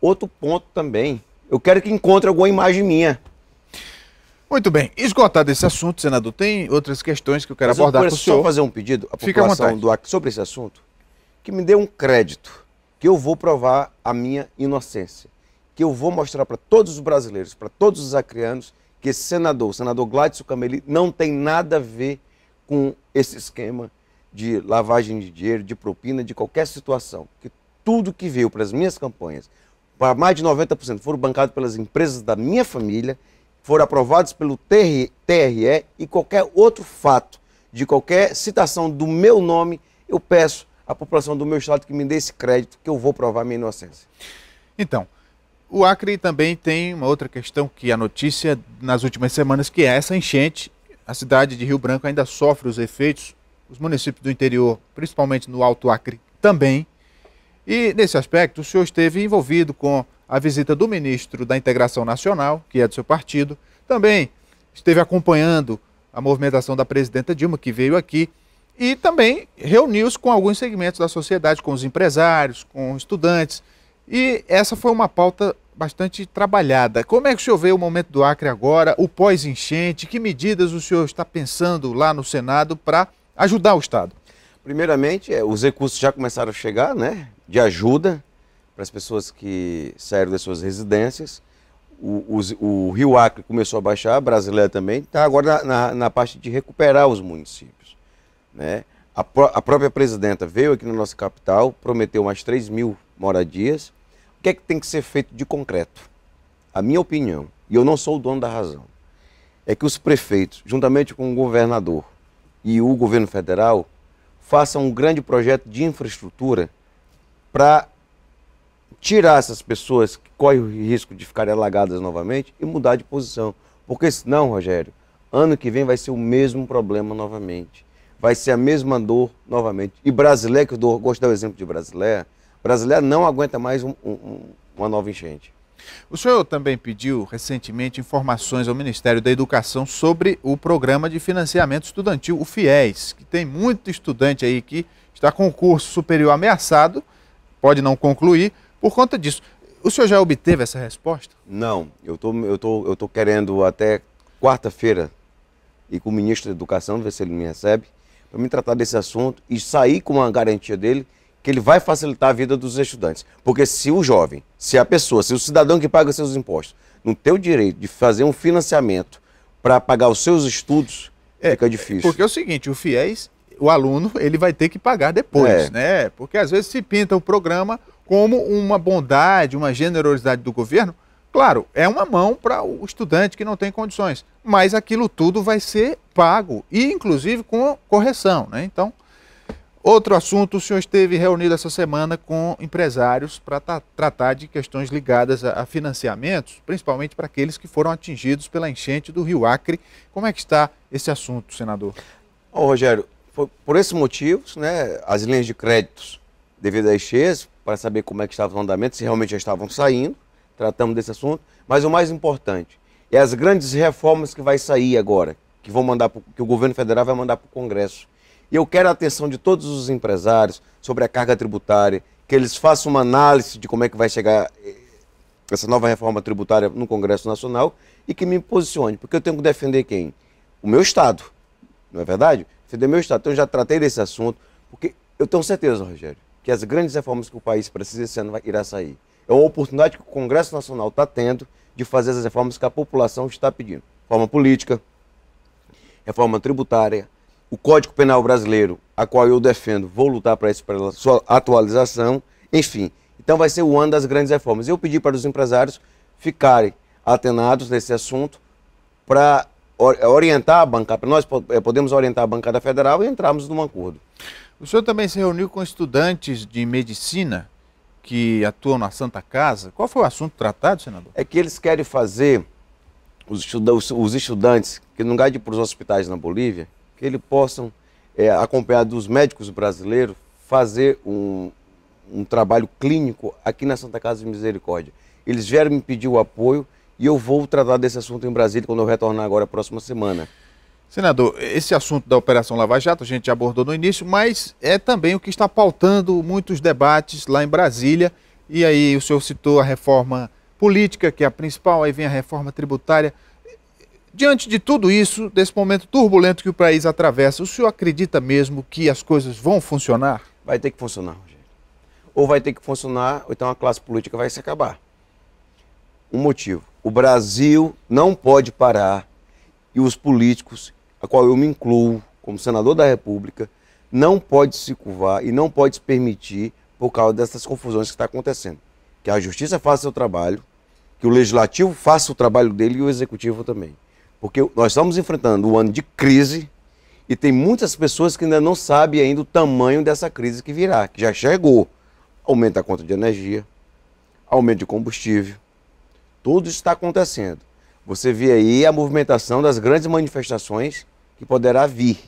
outro ponto também. Eu quero que encontre alguma imagem minha. Muito bem. Esgotado esse assunto, senador, tem outras questões que eu quero Mas abordar com o senhor. só fazer um pedido à população à do Acre sobre esse assunto, que me dê um crédito, que eu vou provar a minha inocência, que eu vou mostrar para todos os brasileiros, para todos os acreanos, que esse senador, o senador Gladys Cameli, não tem nada a ver com esse esquema de lavagem de dinheiro, de propina, de qualquer situação. Que tudo que veio para as minhas campanhas para mais de 90%, foram bancados pelas empresas da minha família, foram aprovados pelo TRE, e qualquer outro fato de qualquer citação do meu nome, eu peço à população do meu estado que me dê esse crédito, que eu vou provar minha inocência. Então, o Acre também tem uma outra questão que é a notícia nas últimas semanas, que é essa enchente. A cidade de Rio Branco ainda sofre os efeitos, os municípios do interior, principalmente no Alto Acre, também. E, nesse aspecto, o senhor esteve envolvido com a visita do ministro da Integração Nacional, que é do seu partido, também esteve acompanhando a movimentação da presidenta Dilma, que veio aqui, e também reuniu-se com alguns segmentos da sociedade, com os empresários, com estudantes. E essa foi uma pauta bastante trabalhada. Como é que o senhor vê o momento do Acre agora, o pós-enchente? Que medidas o senhor está pensando lá no Senado para ajudar o Estado? Primeiramente, é, os recursos já começaram a chegar, né? de ajuda para as pessoas que saíram das suas residências. O, o, o Rio Acre começou a baixar, a Brasileira também, está agora na, na, na, parte de recuperar os municípios. Né? A, pro, a própria presidenta veio aqui na nossa capital, prometeu mais 3 mil moradias. O que é que tem que ser feito de concreto? A minha opinião, e eu não sou o dono da razão, é que os prefeitos, juntamente com o governador e o governo federal, façam um grande projeto de infraestrutura para tirar essas pessoas que correm o risco de ficarem alagadas novamente e mudar de posição. Porque senão, Rogério, ano que vem vai ser o mesmo problema novamente. Vai ser a mesma dor novamente. E brasileiro, que eu gosto de dar o exemplo de brasileiro, brasileiro não aguenta mais um, um, uma nova enchente. O senhor também pediu recentemente informações ao Ministério da Educação sobre o programa de financiamento estudantil, o FIES, que tem muito estudante aí que está com o curso superior ameaçado pode não concluir por conta disso. O senhor já obteve essa resposta? Não, eu tô, eu tô, eu tô querendo até quarta-feira e com o ministro da Educação, ver se ele me recebe, para me tratar desse assunto e sair com uma garantia dele que ele vai facilitar a vida dos estudantes. Porque se o jovem, se a pessoa, se o cidadão que paga seus impostos não tem o direito de fazer um financiamento para pagar os seus estudos, é, fica difícil. Porque é o seguinte, o FIES o aluno ele vai ter que pagar depois, é. né? Porque às vezes se pinta o programa como uma bondade, uma generosidade do governo. Claro, é uma mão para o estudante que não tem condições, mas aquilo tudo vai ser pago e inclusive com correção, né? Então, outro assunto, o senhor esteve reunido essa semana com empresários para tra tratar de questões ligadas a, a financiamentos, principalmente para aqueles que foram atingidos pela enchente do Rio Acre. Como é que está esse assunto, senador? Ô, Rogério, por, por esses motivos, né, as linhas de créditos devido a cheias, para saber como é que estava o andamento, se realmente já estavam saindo, tratamos desse assunto. Mas o mais importante é as grandes reformas que vai sair agora, que, vão mandar pro, que o governo federal vai mandar para o Congresso. E eu quero a atenção de todos os empresários sobre a carga tributária, que eles façam uma análise de como é que vai chegar eh, essa nova reforma tributária no Congresso Nacional e que me posicione, porque eu tenho que defender quem? O meu Estado, não é verdade? do meu Estado. Então, eu já tratei desse assunto, porque eu tenho certeza, Rogério, que as grandes reformas que o país precisa esse ano irá sair. É uma oportunidade que o Congresso Nacional está tendo de fazer as reformas que a população está pedindo. Reforma política, reforma tributária, o Código Penal Brasileiro, a qual eu defendo, vou lutar para isso, para sua atualização, enfim. Então vai ser o ano das grandes reformas. Eu pedi para os empresários ficarem atenados nesse assunto para orientar a bancada, nós eh, podemos orientar a bancada federal e entrarmos num acordo. O senhor também se reuniu com estudantes de medicina que atuam na Santa Casa. Qual foi o assunto tratado, senador? É que eles querem fazer os, estudantes, os estudantes que não lugar de ir para os hospitais na Bolívia, que eles possam, é, dos médicos brasileiros, fazer um, um trabalho clínico aqui na Santa Casa de Misericórdia. Eles vieram me pedir o apoio e eu vou tratar desse assunto em Brasília quando eu retornar agora, próxima semana. Senador, esse assunto da Operação Lava Jato a gente abordou no início, mas é também o que está pautando muitos debates lá em Brasília. E aí o senhor citou a reforma política, que é a principal, aí vem a reforma tributária. Diante de tudo isso, desse momento turbulento que o país atravessa, o senhor acredita mesmo que as coisas vão funcionar? Vai ter que funcionar, Rogério. Ou vai ter que funcionar, ou então a classe política vai se acabar. Um motivo. O Brasil não pode parar e os políticos, a qual eu me incluo como senador da República, não pode se curvar e não pode se permitir por causa dessas confusões que está acontecendo. Que a justiça faça seu trabalho, que o legislativo faça o trabalho dele e o executivo também. Porque nós estamos enfrentando um ano de crise e tem muitas pessoas que ainda não sabem ainda o tamanho dessa crise que virá, que já chegou. Aumenta a conta de energia, aumento de combustível, tudo está acontecendo. Você vê aí a movimentação das grandes manifestações que poderá vir.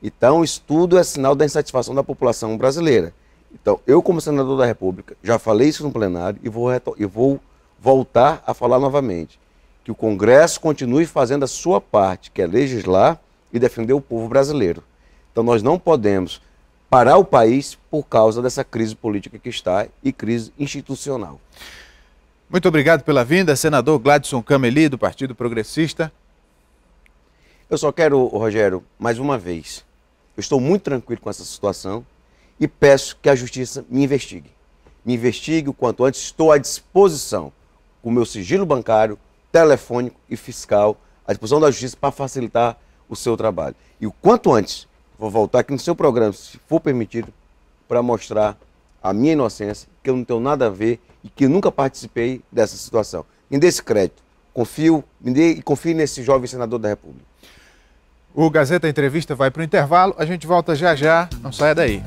Então, isso tudo é sinal da insatisfação da população brasileira. Então, eu, como senador da República, já falei isso no plenário e vou, e vou voltar a falar novamente. Que o Congresso continue fazendo a sua parte, que é legislar e defender o povo brasileiro. Então, nós não podemos parar o país por causa dessa crise política que está e crise institucional. Muito obrigado pela vinda, senador Gladson Cameli, do Partido Progressista. Eu só quero, Rogério, mais uma vez, eu estou muito tranquilo com essa situação e peço que a justiça me investigue. Me investigue o quanto antes, estou à disposição com o meu sigilo bancário, telefônico e fiscal, à disposição da justiça para facilitar o seu trabalho. E o quanto antes, vou voltar aqui no seu programa, se for permitido, para mostrar a minha inocência, que eu não tenho nada a ver e que nunca participei dessa situação. Me dê esse crédito. Confio, me dê e confie nesse jovem senador da República. O Gazeta Entrevista vai para o intervalo. A gente volta já já. Não saia daí.